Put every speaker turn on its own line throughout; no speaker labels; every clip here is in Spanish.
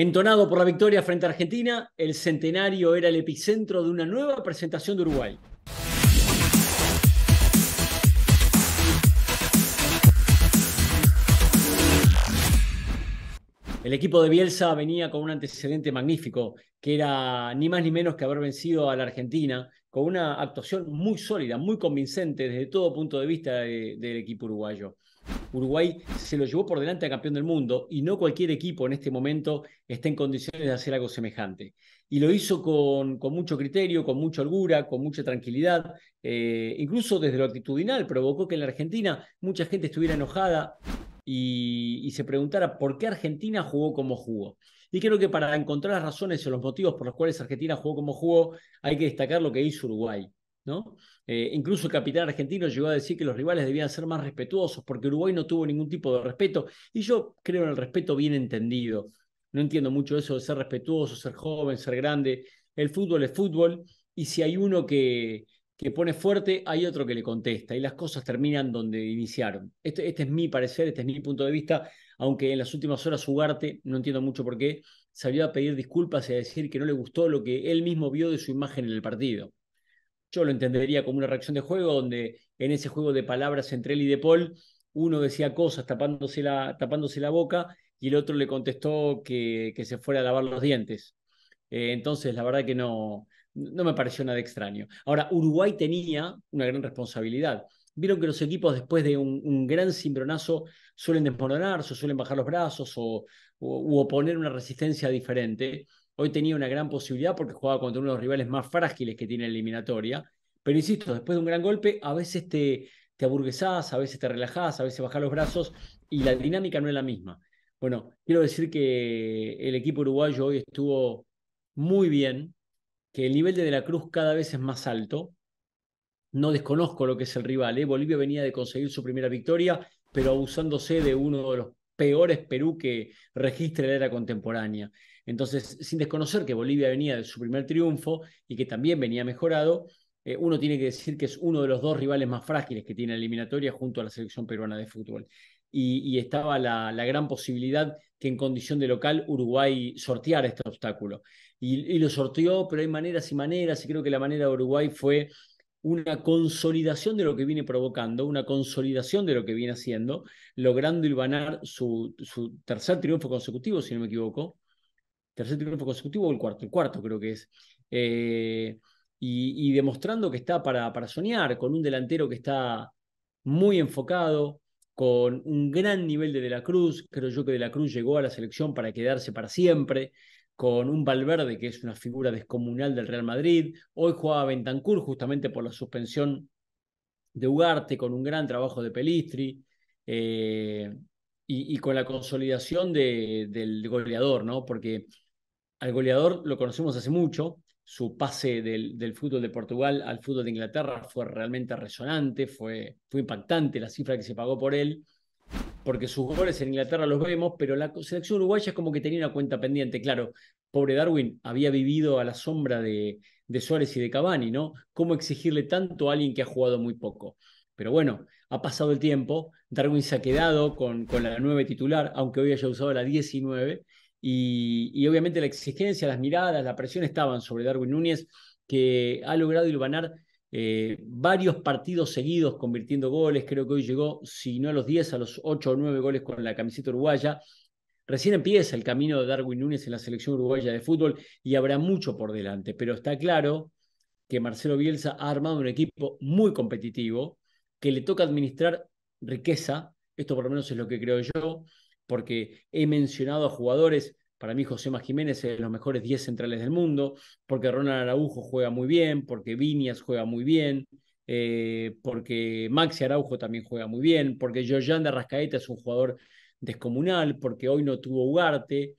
Entonado por la victoria frente a Argentina, el centenario era el epicentro de una nueva presentación de Uruguay. El equipo de Bielsa venía con un antecedente magnífico, que era ni más ni menos que haber vencido a la Argentina, con una actuación muy sólida, muy convincente desde todo punto de vista del equipo uruguayo. Uruguay se lo llevó por delante a campeón del mundo y no cualquier equipo en este momento está en condiciones de hacer algo semejante. Y lo hizo con, mucho criterio, con mucha holgura, con mucha tranquilidad, eh, incluso desde lo actitudinal provocó que en la Argentina mucha gente estuviera enojada y, y se preguntara por qué Argentina jugó como jugó. Y creo que para encontrar las razones o los motivos por los cuales Argentina jugó como jugó, hay que destacar lo que hizo Uruguay. Eh, incluso el capitán argentino llegó a decir que los rivales debían ser más respetuosos porque Uruguay no tuvo ningún tipo de respeto. Y yo creo en el respeto bien entendido. No entiendo mucho eso de ser respetuoso, ser joven, ser grande. El fútbol es fútbol y si hay uno que, que pone fuerte, hay otro que le contesta y las cosas terminan donde iniciaron. Este, este es mi parecer, este es mi punto de vista, aunque en las últimas horas Ugarte, no entiendo mucho por qué, salió a pedir disculpas y a decir que no le gustó lo que él mismo vio de su imagen en el partido yo lo entendería como una reacción de juego, donde en ese juego de palabras entre él y De Paul, uno decía cosas tapándose la, tapándose la boca y el otro le contestó que, se fuera a lavar los dientes. Eh, entonces, la verdad que no, me pareció nada extraño. Ahora, Uruguay tenía una gran responsabilidad. Vieron que los equipos después de un, gran cimbronazo suelen desmoronarse, suelen bajar los brazos o, o u oponer una resistencia diferente. Hoy tenía una gran posibilidad porque jugaba contra uno de los rivales más frágiles que tiene la eliminatoria. Pero insisto, después de un gran golpe, a veces te, te aburguesás, a veces te relajás, a veces bajás los brazos y la dinámica no es la misma. Bueno, quiero decir que el equipo uruguayo hoy estuvo muy bien, que el nivel de De la Cruz cada vez es más alto. No desconozco lo que es el rival. ¿eh? Bolivia venía de conseguir su primera victoria, pero abusándose de uno de los peores Perú que registra la era contemporánea. Entonces, sin desconocer que Bolivia venía de su primer triunfo y que también venía mejorado, eh, uno tiene que decir que es uno de los dos rivales más frágiles que tiene la eliminatoria junto a la selección peruana de fútbol. Y, estaba la, gran posibilidad que en condición de local Uruguay sorteara este obstáculo. Y, lo sorteó, pero hay maneras y maneras, y creo que la manera de Uruguay fue una consolidación de lo que viene provocando, una consolidación de lo que viene haciendo, logrando ilvanar su tercer triunfo consecutivo, si no me equivoco, tercer triunfo consecutivo o el cuarto, el cuarto creo que es. Eh, y, demostrando que está para, para soñar con un delantero que está muy enfocado, con un gran nivel de De la Cruz. Creo yo que De la Cruz llegó a la selección para quedarse para siempre, con un Valverde que es una figura descomunal del Real Madrid. Hoy jugaba Bentancur justamente por la suspensión de Ugarte, con un gran trabajo de Pelistri. Eh, y, con la consolidación del goleador, ¿no? Porque al goleador lo conocemos hace mucho, su pase del, fútbol de Portugal al fútbol de Inglaterra fue realmente resonante, fue, impactante la cifra que se pagó por él, porque sus goles en Inglaterra los vemos, pero la selección uruguaya es como que tenía una cuenta pendiente, claro. Pobre Darwin había vivido a la sombra de, Suárez y de Cavani, ¿no? ¿Cómo exigirle tanto a alguien que ha jugado muy poco? Pero bueno, ha pasado el tiempo, Darwin se ha quedado con, con la nueve titular, aunque hoy haya usado la 19, y, obviamente la exigencia, las miradas, la presión estaban sobre Darwin Núñez, que ha logrado iluminar eh, varios partidos seguidos convirtiendo goles, creo que hoy llegó, si no a los 10, a los 8 o 9 goles con la camiseta uruguaya. Recién empieza el camino de Darwin Núñez en la selección uruguaya de fútbol y habrá mucho por delante, pero está claro que Marcelo Bielsa ha armado un equipo muy competitivo, que le toca administrar riqueza, esto por lo menos es lo que creo yo, porque he mencionado a jugadores, para mí José Más Jiménez es de los mejores 10 centrales del mundo, porque Ronald Araujo juega muy bien, porque Vinias juega muy bien, eh, porque Maxi Araujo también juega muy bien, porque de Rascaeta es un jugador descomunal, porque hoy no tuvo Ugarte.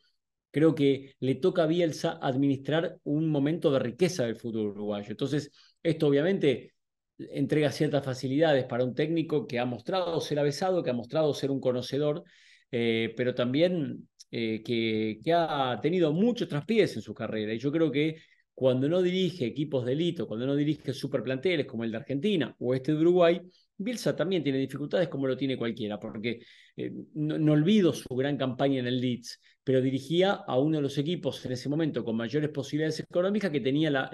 Creo que le toca a Bielsa administrar un momento de riqueza del fútbol uruguayo. Entonces, esto obviamente entrega ciertas facilidades para un técnico que ha mostrado ser avesado, que ha mostrado ser un conocedor eh, pero también eh, que, ha tenido muchos traspiés en su carrera. Y yo creo que cuando no dirige equipos de elito, cuando no dirige superplanteles como el de Argentina o este de Uruguay, Bielsa también tiene dificultades como lo tiene cualquiera, porque eh, no, olvido su gran campaña en el Leeds, pero dirigía a uno de los equipos en ese momento con mayores posibilidades económicas que tenía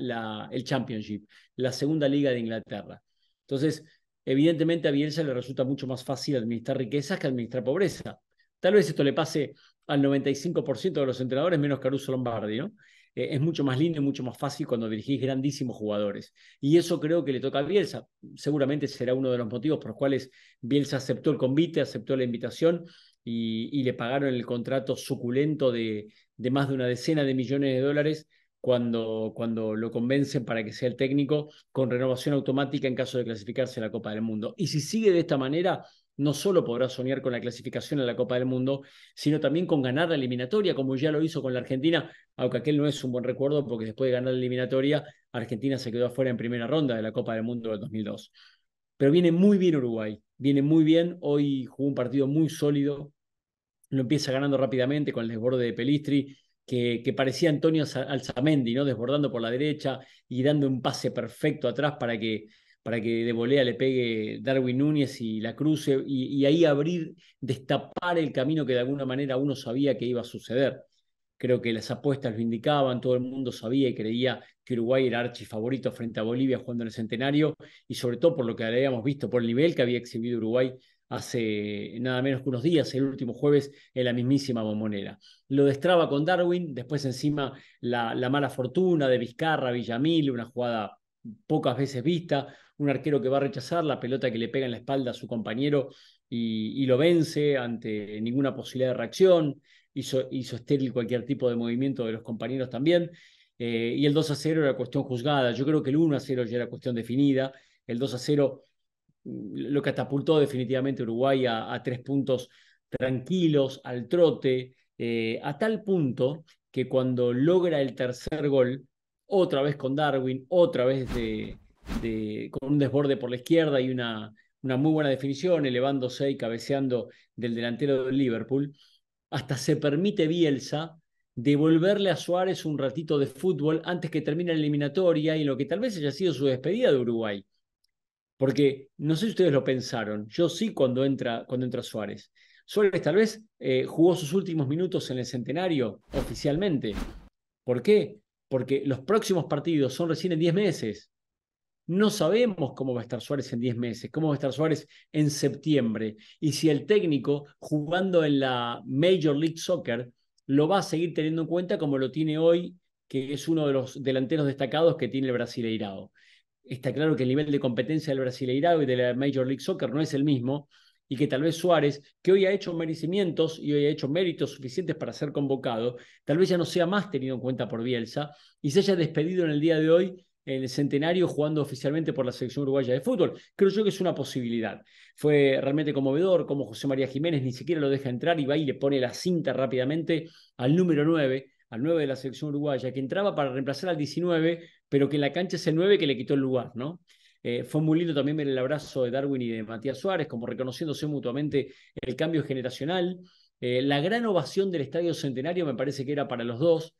el Championship, la segunda liga de Inglaterra. Entonces, evidentemente a Bielsa le resulta mucho más fácil administrar riquezas que administrar pobreza. Tal vez esto le pase al 95% de los entrenadores, menos Caruso Lombardi, ¿no? Eh, es mucho más lindo y mucho más fácil cuando dirigís grandísimos jugadores. Y eso creo que le toca a Bielsa. Seguramente será uno de los motivos por los cuales Bielsa aceptó el convite, aceptó la invitación y, le pagaron el contrato suculento de, más de una decena de millones de dólares cuando, cuando lo convencen para que sea el técnico con renovación automática en caso de clasificarse a la Copa del Mundo. Y si sigue de esta manera, no solo podrá soñar con la clasificación a la Copa del Mundo, sino también con ganar la eliminatoria, como ya lo hizo con la Argentina, aunque aquel no es un buen recuerdo porque después de ganar la eliminatoria, Argentina se quedó afuera en primera ronda de la Copa del Mundo del 2002. Pero viene muy bien Uruguay, viene muy bien, hoy jugó un partido muy sólido, lo empieza ganando rápidamente con el desborde de Pelistri, que, que, parecía Antonio Alzamendi, ¿no? Desbordando por la derecha y dando un pase perfecto atrás para que para que de volea le pegue Darwin Núñez y la cruce y, ahí abrir, destapar el camino que de alguna manera uno sabía que iba a suceder. Creo que las apuestas lo indicaban, todo el mundo sabía y creía que Uruguay era archi favorito frente a Bolivia jugando en el centenario y sobre todo por lo que habíamos visto, por el nivel que había exhibido Uruguay hace nada menos que unos días, el último jueves, en la mismísima bombonera. Lo destraba con Darwin, después encima la, la mala fortuna de Vizcarra, Villamil, una jugada pocas veces vista, un arquero que va a rechazar la pelota que le pega en la espalda a su compañero y, lo vence ante ninguna posibilidad de reacción, hizo, estéril cualquier tipo de movimiento de los compañeros también. Eh, y el 2 a 0 era cuestión juzgada. Yo creo que el 1 a 0 ya era cuestión definida. El 2 a 0 mm, lo catapultó definitivamente Uruguay a, tres puntos tranquilos, al trote, eh, a tal punto que cuando logra el tercer gol, otra vez con Darwin, otra vez de, con un desborde por la izquierda y una, muy buena definición, elevándose y cabeceando del delantero del Liverpool, hasta se permite Bielsa devolverle a Suárez un ratito de fútbol antes que termine la eliminatoria y lo que tal vez haya sido su despedida de Uruguay. Porque no sé si ustedes lo pensaron, yo sí cuando entra, cuando entra Suárez. Suárez tal vez eh, jugó sus últimos minutos en el centenario oficialmente. ¿Por qué? Porque los próximos partidos son recién en 10 meses. No sabemos cómo va a estar Suárez en 10 meses, cómo va a estar Suárez en septiembre y si el técnico jugando en la Major League Soccer lo va a seguir teniendo en cuenta como lo tiene hoy, que es uno de los delanteros destacados que tiene el Brasileirado. Está claro que el nivel de competencia del Brasileirado y de la Major League Soccer no es el mismo y que tal vez Suárez, que hoy ha hecho merecimientos y hoy ha hecho méritos suficientes para ser convocado, tal vez ya no sea más tenido en cuenta por Bielsa y se haya despedido en el día de hoy el centenario jugando oficialmente por la selección uruguaya de fútbol. Creo yo que es una posibilidad. Fue realmente conmovedor como José María Jiménez ni siquiera lo deja entrar y va y le pone la cinta rápidamente al número 9, al 9 de la selección uruguaya, que entraba para reemplazar al 19, pero que en la cancha es el 9 que le quitó el lugar, ¿no? Eh, fue muy lindo también ver el abrazo de Darwin y de Matías Suárez, como reconociéndose mutuamente el cambio generacional. Eh, la gran ovación del Estadio Centenario me parece que era para los dos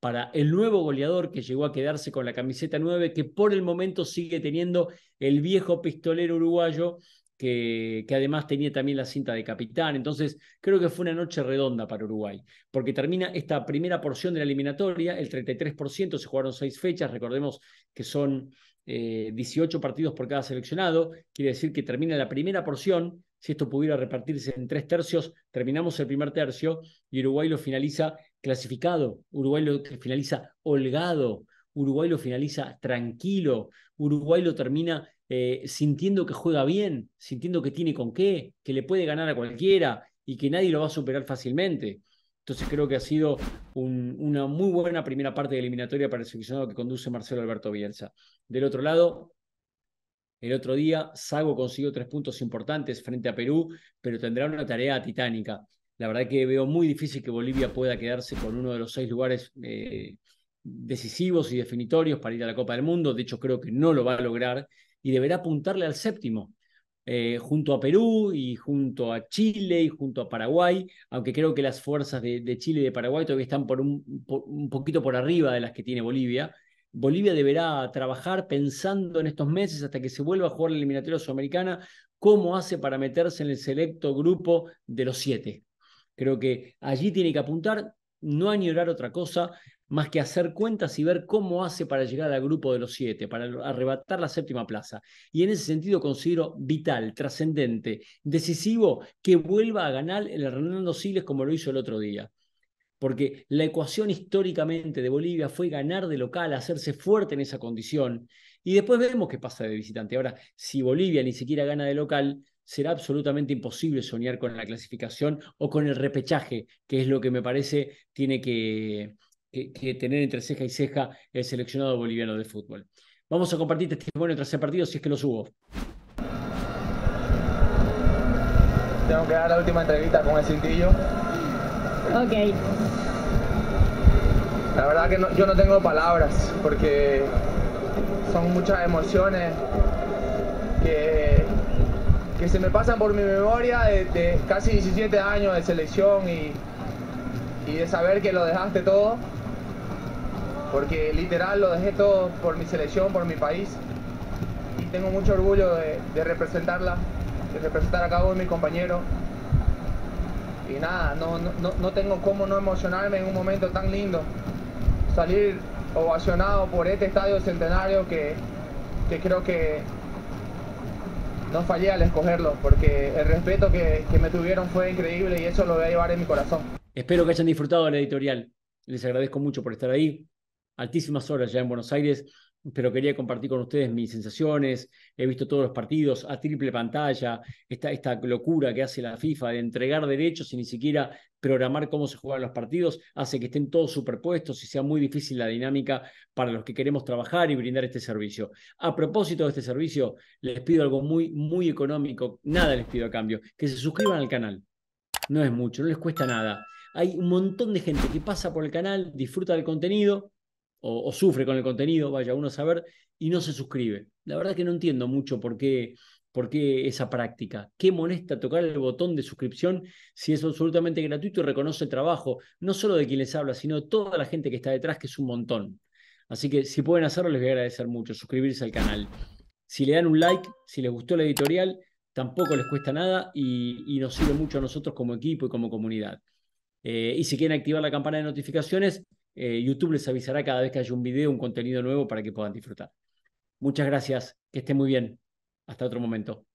para el nuevo goleador que llegó a quedarse con la camiseta 9, que por el momento sigue teniendo el viejo pistolero uruguayo, que, además tenía también la cinta de capitán. Entonces, creo que fue una noche redonda para Uruguay, porque termina esta primera porción de la eliminatoria, el 33%, se jugaron seis fechas, recordemos que son 18 eh, partidos por cada seleccionado, quiere decir que termina la primera porción si esto pudiera repartirse en tres tercios, terminamos el primer tercio y Uruguay lo finaliza clasificado, Uruguay lo finaliza holgado, Uruguay lo finaliza tranquilo, Uruguay lo termina eh, sintiendo que juega bien, sintiendo que tiene con qué, que le puede ganar a cualquiera y que nadie lo va a superar fácilmente. Entonces creo que ha sido una muy buena primera parte de eliminatoria para el seleccionado que conduce Marcelo Alberto Bielsa. Del otro lado, el otro día, Sago consiguió tres puntos importantes frente a Perú, pero tendrá una tarea titánica. La verdad que veo muy difícil que Bolivia pueda quedarse con uno de los seis lugares eh, decisivos y definitorios para ir a la Copa del Mundo. De hecho, creo que no lo va a lograr y deberá apuntarle al séptimo, eh, junto a Perú y junto a Chile y junto a Paraguay, aunque creo que las fuerzas de, Chile y de Paraguay todavía están un, poquito por arriba de las que tiene Bolivia. Bolivia deberá trabajar pensando en estos meses hasta que se vuelva a jugar la eliminatoria sudamericana, cómo hace para meterse en el selecto grupo de los siete. Creo que allí tiene que apuntar, no añorar otra cosa más que hacer cuentas y ver cómo hace para llegar al grupo de los siete, para arrebatar la séptima plaza. Y en ese sentido considero vital, trascendente, decisivo, que vuelva a ganar el Hernando Siles como lo hizo el otro día porque la ecuación históricamente de Bolivia fue ganar de local, hacerse fuerte en esa condición, y después vemos qué pasa de visitante. Ahora, si Bolivia ni siquiera gana de local, será absolutamente imposible soñar con la clasificación o con el repechaje, que es lo que me parece tiene que, tener entre ceja y ceja el seleccionado boliviano de fútbol. Vamos a compartir testimonio tras ese partido si es que lo subo. Tengo que dar la última entrevista con el cintillo. Ok. La verdad que yo no tengo palabras porque son muchas emociones que, se me pasan por mi memoria de, casi 17 años de selección y, de saber que lo dejaste todo, porque literal lo dejé todo por mi selección, por mi país, y tengo mucho orgullo de, representarla, de representar a cada uno de mis compañeros. Y nada, no, no tengo cómo no emocionarme en un momento tan lindo salir ovacionado por este estadio centenario que, creo que no fallé al escogerlo, porque el respeto que, que, me tuvieron fue increíble y eso lo voy a llevar en mi corazón. Espero que hayan disfrutado de la editorial. Les agradezco mucho por estar ahí. Altísimas horas ya en Buenos Aires pero quería compartir con ustedes mis sensaciones. He visto todos los partidos a triple pantalla, esta, esta locura que hace la FIFA de entregar derechos y ni siquiera programar cómo se juegan los partidos, hace que estén todos superpuestos y sea muy difícil la dinámica para los que queremos trabajar y brindar este servicio. A propósito de este servicio, les pido algo muy, muy económico, nada les pido a cambio, que se suscriban al canal. No es mucho, no les cuesta nada. Hay un montón de gente que pasa por el canal, disfruta del contenido o, sufre con el contenido, vaya uno a saber, y no se suscribe. La verdad que no entiendo mucho por qué, por qué esa práctica. ¿Qué molesta tocar el botón de suscripción si es absolutamente gratuito y reconoce el trabajo, no solo de quien les habla, sino de toda la gente que está detrás, que es un montón? Así que si pueden hacerlo, les voy a agradecer mucho, suscribirse al canal. Si le dan un like, si les gustó la editorial, tampoco les cuesta nada y, nos sirve mucho a nosotros como equipo y como comunidad. Eh, y si quieren activar la campana de notificaciones, eh, YouTube les avisará cada vez que haya un video, un contenido nuevo para que puedan disfrutar. Muchas gracias, que esté muy bien. Hasta otro momento.